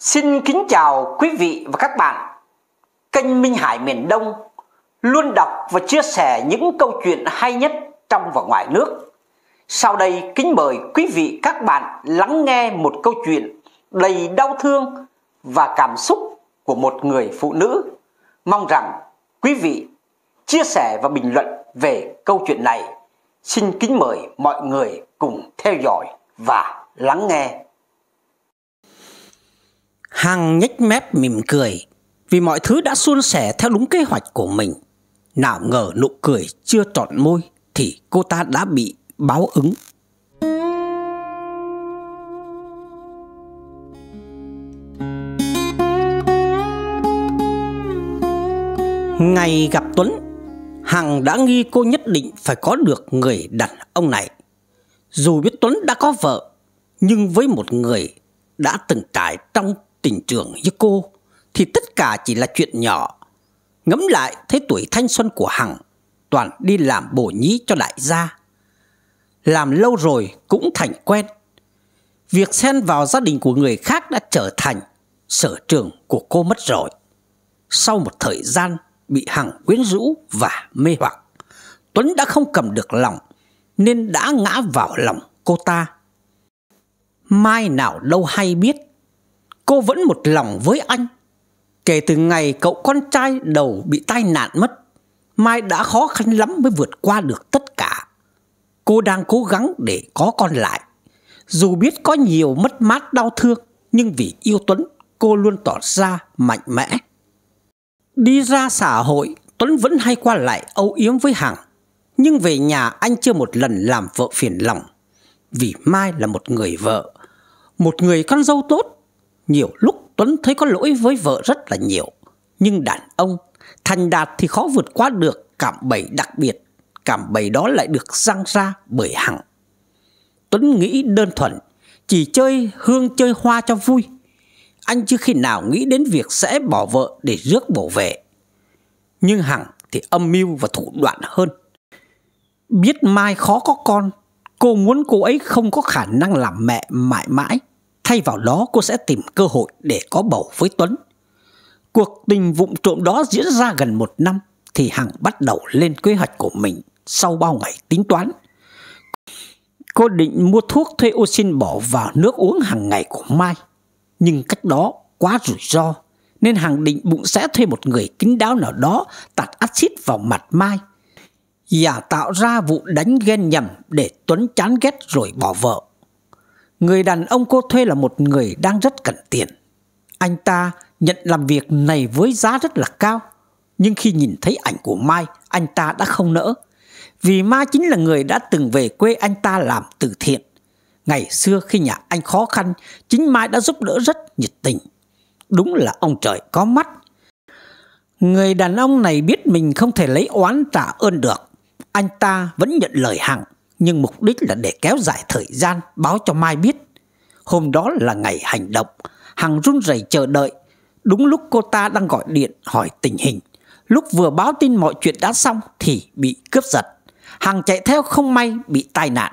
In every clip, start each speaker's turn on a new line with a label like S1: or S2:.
S1: Xin kính chào quý vị và các bạn. Kênh Minh Hải miền Đông luôn đọc và chia sẻ những câu chuyện hay nhất trong và ngoài nước. Sau đây kính mời quý vị các bạn lắng nghe một câu chuyện đầy đau thương và cảm xúc của một người phụ nữ. Mong rằng quý vị chia sẻ và bình luận về câu chuyện này. Xin kính mời mọi người cùng theo dõi và lắng nghe. Hằng nhếch mép mỉm cười vì mọi thứ đã suôn sẻ theo đúng kế hoạch của mình. Nào ngờ nụ cười chưa trọn môi thì cô ta đã bị báo ứng. Ngày gặp Tuấn, Hằng đã nghi cô nhất định phải có được người đàn ông này. Dù biết Tuấn đã có vợ, nhưng với một người đã từng trải trong tình trưởng như cô thì tất cả chỉ là chuyện nhỏ. Ngẫm lại thấy tuổi thanh xuân của Hằng toàn đi làm bổ nhí cho đại gia. Làm lâu rồi cũng thành quen. Việc xen vào gia đình của người khác đã trở thành sở trường của cô mất rồi. Sau một thời gian bị Hằng quyến rũ và mê hoặc, Tuấn đã không cầm được lòng nên đã ngã vào lòng cô ta. Mai nào đâu hay biết cô vẫn một lòng với anh. Kể từ ngày cậu con trai đầu bị tai nạn mất, Mai đã khó khăn lắm mới vượt qua được tất cả. Cô đang cố gắng để có con lại. Dù biết có nhiều mất mát đau thương, nhưng vì yêu Tuấn, cô luôn tỏ ra mạnh mẽ. Đi ra xã hội, Tuấn vẫn hay qua lại âu yếm với Hằng. Nhưng về nhà anh chưa một lần làm vợ phiền lòng. Vì Mai là một người vợ, một người con dâu tốt nhiều lúc Tuấn thấy có lỗi với vợ rất là nhiều Nhưng đàn ông Thành đạt thì khó vượt qua được cảm bẫy đặc biệt Cảm bẫy đó lại được răng ra bởi hằng Tuấn nghĩ đơn thuần Chỉ chơi hương chơi hoa cho vui Anh chưa khi nào nghĩ đến việc sẽ bỏ vợ để rước bổ vệ Nhưng hằng thì âm mưu và thủ đoạn hơn Biết Mai khó có con Cô muốn cô ấy không có khả năng làm mẹ mãi mãi Thay vào đó cô sẽ tìm cơ hội để có bầu với Tuấn. Cuộc tình vụng trộm đó diễn ra gần một năm thì Hằng bắt đầu lên kế hoạch của mình sau bao ngày tính toán. Cô định mua thuốc thuê oxin bỏ vào nước uống hàng ngày của Mai. Nhưng cách đó quá rủi ro nên Hằng định bụng sẽ thuê một người kín đáo nào đó tạt axit vào mặt Mai. Giả tạo ra vụ đánh ghen nhầm để Tuấn chán ghét rồi bỏ vợ. Người đàn ông cô thuê là một người đang rất cần tiền. Anh ta nhận làm việc này với giá rất là cao. Nhưng khi nhìn thấy ảnh của Mai, anh ta đã không nỡ. Vì Mai chính là người đã từng về quê anh ta làm từ thiện. Ngày xưa khi nhà anh khó khăn, chính Mai đã giúp đỡ rất nhiệt tình. Đúng là ông trời có mắt. Người đàn ông này biết mình không thể lấy oán trả ơn được. Anh ta vẫn nhận lời hàng nhưng mục đích là để kéo dài thời gian báo cho Mai biết. Hôm đó là ngày hành động, Hằng run rẩy chờ đợi. Đúng lúc cô ta đang gọi điện hỏi tình hình, lúc vừa báo tin mọi chuyện đã xong thì bị cướp giật. Hằng chạy theo không may bị tai nạn.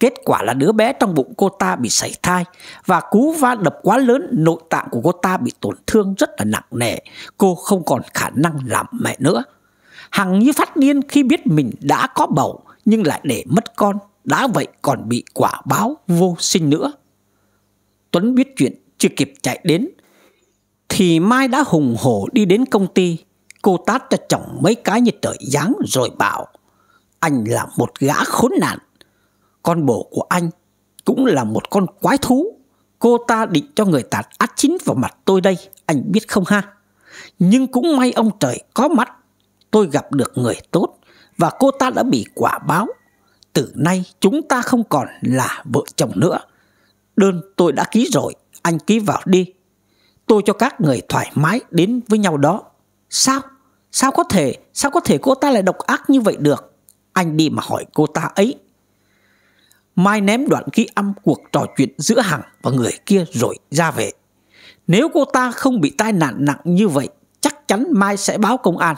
S1: Kết quả là đứa bé trong bụng cô ta bị sảy thai và cú va đập quá lớn nội tạng của cô ta bị tổn thương rất là nặng nề. Cô không còn khả năng làm mẹ nữa. Hằng như phát điên khi biết mình đã có bầu nhưng lại để mất con, đã vậy còn bị quả báo vô sinh nữa. Tuấn biết chuyện chưa kịp chạy đến thì Mai đã hùng hổ đi đến công ty, cô tát cho chồng mấy cái như trời giáng rồi bảo anh là một gã khốn nạn. Con bồ của anh cũng là một con quái thú. Cô ta định cho người tạt át chín vào mặt tôi đây, anh biết không ha? Nhưng cũng may ông trời có mắt, tôi gặp được người tốt và cô ta đã bị quả báo. Từ nay chúng ta không còn là vợ chồng nữa. Đơn tôi đã ký rồi, anh ký vào đi. Tôi cho các người thoải mái đến với nhau đó. Sao? Sao có thể, sao có thể cô ta lại độc ác như vậy được? Anh đi mà hỏi cô ta ấy. Mai ném đoạn ký âm cuộc trò chuyện giữa Hằng và người kia rồi ra về. Nếu cô ta không bị tai nạn nặng như vậy, chắc chắn Mai sẽ báo công an.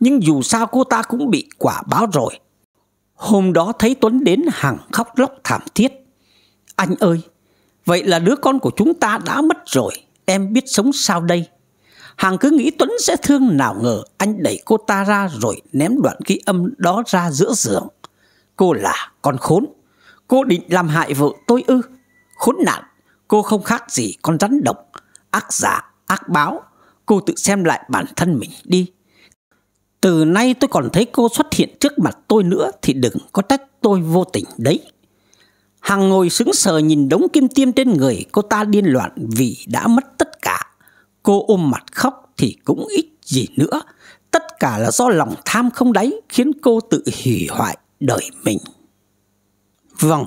S1: Nhưng dù sao cô ta cũng bị quả báo rồi Hôm đó thấy Tuấn đến hàng khóc lóc thảm thiết Anh ơi Vậy là đứa con của chúng ta đã mất rồi Em biết sống sao đây Hằng cứ nghĩ Tuấn sẽ thương nào ngờ Anh đẩy cô ta ra rồi ném đoạn ký âm đó ra giữa giường Cô là con khốn Cô định làm hại vợ tôi ư Khốn nạn Cô không khác gì con rắn độc Ác giả, ác báo Cô tự xem lại bản thân mình đi từ nay tôi còn thấy cô xuất hiện trước mặt tôi nữa thì đừng có trách tôi vô tình đấy. Hằng ngồi sững sờ nhìn đống kim tiêm trên người, cô ta điên loạn vì đã mất tất cả. Cô ôm mặt khóc thì cũng ít gì nữa. Tất cả là do lòng tham không đáy khiến cô tự hủy hoại đời mình. Vâng,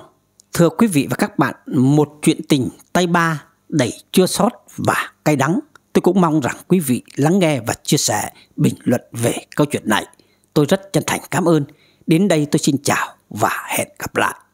S1: thưa quý vị và các bạn, một chuyện tình tay ba đầy chưa sót và cay đắng Tôi cũng mong rằng quý vị lắng nghe và chia sẻ bình luận về câu chuyện này. Tôi rất chân thành cảm ơn. Đến đây tôi xin chào và hẹn gặp lại.